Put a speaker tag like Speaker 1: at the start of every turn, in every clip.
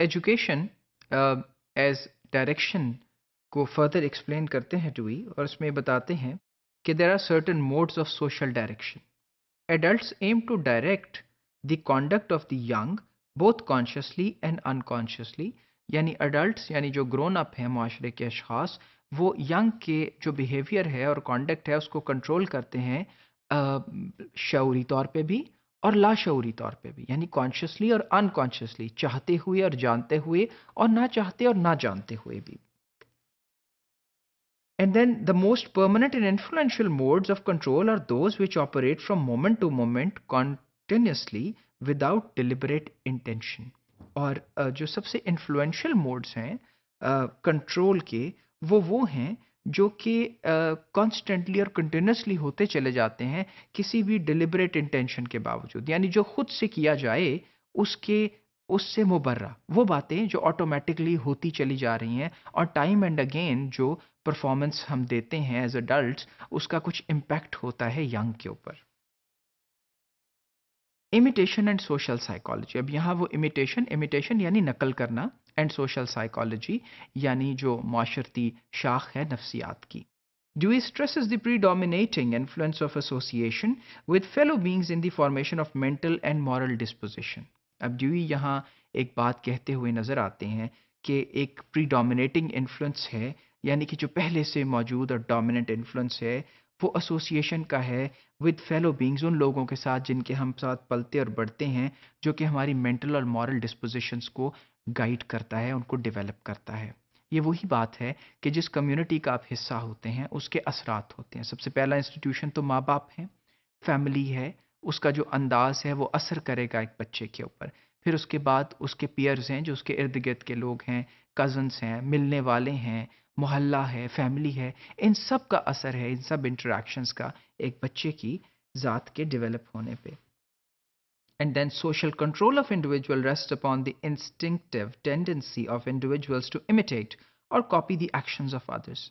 Speaker 1: education as direction को further explain करते हैं टूई और इसमें बताते हैं कि there are certain modes of social direction adult aim to direct the conduct of the young both consciously and unconsciously यानी अडल्ट यानी जो ग्रोन अप हैं माशरे के अशास वो यंग के जो बिहेवियर है और कॉन्डक्ट है उसको कंट्रोल करते हैं uh, शौरी तौर पर भी और लाशौरी तौर पे भी यानी कॉन्शियसली और अनकॉन्शियसली चाहते हुए और जानते हुए और ना चाहते और ना जानते हुए भी and then the most permanent and influential modes of control are those which operate from moment to moment continuously without deliberate intention और जो सबसे इन्फ्लुएंशियल मोड्स हैं कंट्रोल के वो वो हैं जो कि कॉन्स्टेंटली और कंटिन्यूसली होते चले जाते हैं किसी भी डिलिबरेट इंटेंशन के बावजूद यानी जो खुद से किया जाए उसके उससे मुबर्रा वो बातें जो ऑटोमेटिकली होती चली जा रही हैं और टाइम एंड अगेन जो परफॉर्मेंस हम देते हैं एज अडल्ट उसका कुछ इम्पैक्ट होता है यंग के ऊपर इमिटेशन एंड सोशल साइकोलॉजी अब यहाँ वो इमिटेशन इमिटेशन यानी नकल करना एंड सोशल साइकोलॉजी यानी जो माशरती शाख है नफसियात की do stress is the predominating influence of association with fellow beings in the formation of mental and moral disposition अब ड्यूई यहाँ एक बात कहते हुए नजर आते हैं कि एक प्री डोमिनेटिंग इन्फ्लुएंस है यानी कि जो पहले से मौजूद और डोमिनेंट इन्फ्लुएंस है वो एसोसिएशन का है विद फेलो बींग्स उन लोगों के साथ जिनके हम साथ पलते और बढ़ते हैं जो कि हमारी मेंटल और मॉरल डिस्पोजिशंस को गाइड करता है उनको डेवलप करता है ये वही बात है कि जिस कम्युनिटी का आप हिस्सा होते हैं उसके असरात होते हैं सबसे पहला इंस्टीट्यूशन तो माँ बाप हैं फैमिली है उसका जो अंदाज़ है वो असर करेगा एक बच्चे के ऊपर फिर उसके बाद उसके पियर्स हैं जो उसके इर्द गिर्द के लोग हैं कज़न्स हैं मिलने वाले हैं मोहल्ला है फैमिली है इन सब का असर है इन सब इंटरेक्शंस का एक बच्चे की ज़ात के डेवलप होने पे and then social control of individual rests upon the instinctive tendency of individuals to imitate or copy the actions of others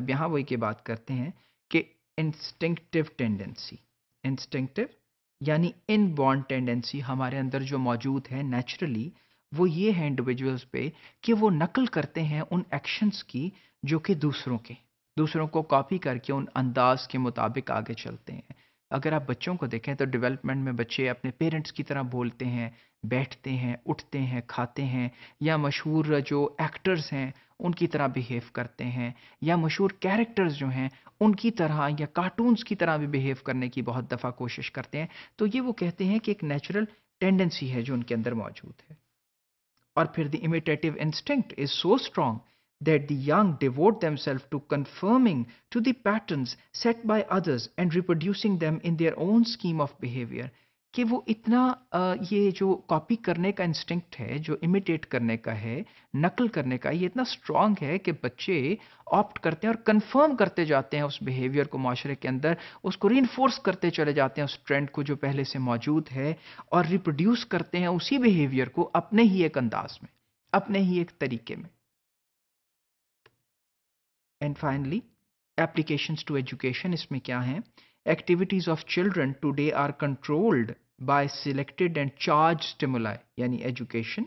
Speaker 1: अब यहाँ वही की बात करते हैं कि instinctive tendency instinctive यानी इनबॉर्न टेंडेंसी हमारे अंदर जो मौजूद है नेचुरली वो ये है इंडिविजुअल्स पे कि वो नकल करते हैं उन एक्शंस की जो कि दूसरों के दूसरों को कॉपी करके उन अंदाज के मुताबिक आगे चलते हैं अगर आप बच्चों को देखें तो डेवलपमेंट में बच्चे अपने पेरेंट्स की तरह बोलते हैं बैठते हैं उठते हैं खाते हैं या मशहूर जो एक्टर्स हैं उनकी तरह बिहेव करते हैं या मशहूर कैरेक्टर्स जो हैं उनकी तरह या कार्टून्स की तरह भी बिहेव करने की बहुत दफ़ा कोशिश करते हैं तो ये वो कहते हैं कि एक नेचुरल टेंडेंसी है जो उनके अंदर मौजूद है और फिर the imitative instinct is so strong that the young devote themselves to conforming to the patterns set by others and reproducing them in their own scheme of behavior कि वो इतना ये जो कॉपी करने का इंस्टिंक्ट है जो इमिटेट करने का है नकल करने का ये इतना स्ट्रांग है कि बच्चे ऑप्ट करते हैं और कंफर्म करते जाते हैं उस बिहेवियर को माशरे के अंदर उसको रीनफोर्स करते चले जाते हैं उस ट्रेंड को जो पहले से मौजूद है और रिप्रोड्यूस करते हैं उसी बिहेवियर को अपने ही एक अंदाज में अपने ही एक तरीके में and finally applications to education इसमें क्या हैं activities of children today are controlled by selected and charge stimuli यानी एजुकेशन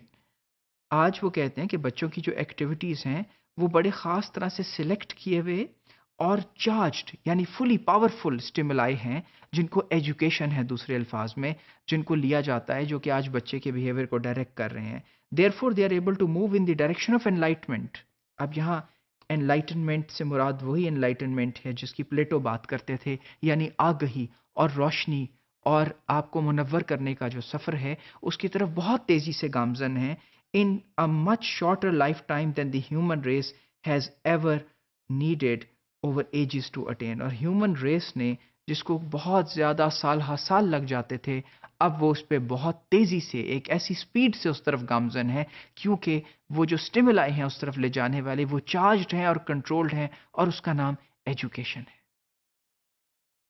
Speaker 1: आज वो कहते हैं कि बच्चों की जो एक्टिविटीज़ हैं वो बड़े ख़ास तरह से सिलेक्ट किए हुए और चार्ज्ड यानी फुली पावरफुल स्टिमुलाई हैं जिनको एजुकेशन है दूसरे अल्फाज में जिनको लिया जाता है जो कि आज बच्चे के बिहेवियर को डायरेक्ट कर रहे हैं there they are able to move in the direction of enlightenment अब यहाँ एनलाइटनमेंट से मुराद वही एनलाइटनमेंट है जिसकी प्लेटो बात करते थे यानी आगही और रोशनी और आपको मुनवर करने का जो सफ़र है उसकी तरफ बहुत तेज़ी से गामजन है in a much shorter life time than the human race has ever needed over ages to attain और ह्यूमन रेस ने जिसको बहुत ज़्यादा साल हा साल लग जाते थे अब वो उस पर बहुत तेज़ी से एक ऐसी स्पीड से उस तरफ गामजन है क्योंकि वो जो स्टिमुलाई हैं उस तरफ ले जाने वाले वो चार्ज्ड हैं और कंट्रोल्ड हैं और उसका नाम एजुकेशन है